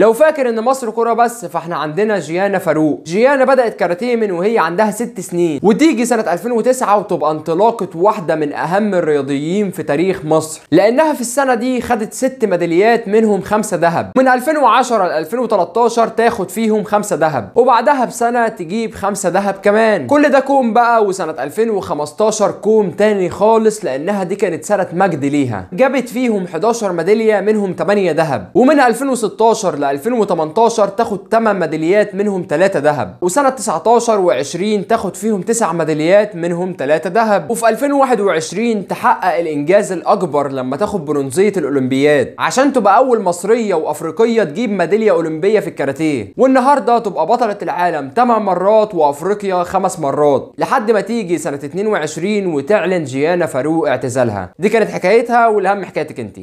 لو فاكر ان مصر كوره بس فاحنا عندنا جيانا فاروق جيانا بدات كاراتيه من وهي عندها ست سنين وتيجي سنه 2009 وتبقى انطلاقه واحده من اهم الرياضيين في تاريخ مصر لانها في السنه دي خدت ست ميداليات منهم خمسه ذهب من 2010 ل 2013 تاخد فيهم خمسه ذهب وبعدها بسنه تجيب خمسه ذهب كمان كل ده كوم بقى وسنه 2015 كوم تاني خالص لانها دي كانت سنه مجد ليها جابت فيهم 11 ميداليه منهم 8 ذهب ومن 2016 ل 2018 تاخد 8 ميداليات منهم 3 ذهب وسنة 19 و20 تاخد فيهم 9 ميداليات منهم 3 ذهب وفي 2021 تحقق الإنجاز الأكبر لما تاخد برونزية الأولمبياد عشان تبقى أول مصرية وأفريقية تجيب ميدالية أولمبية في الكاراتيه والنهاردة تبقى بطلة العالم 8 مرات وأفريقيا 5 مرات لحد ما تيجي سنة 22 وتعلن جيانا فاروق اعتزالها دي كانت حكايتها والأهم حكايتك انت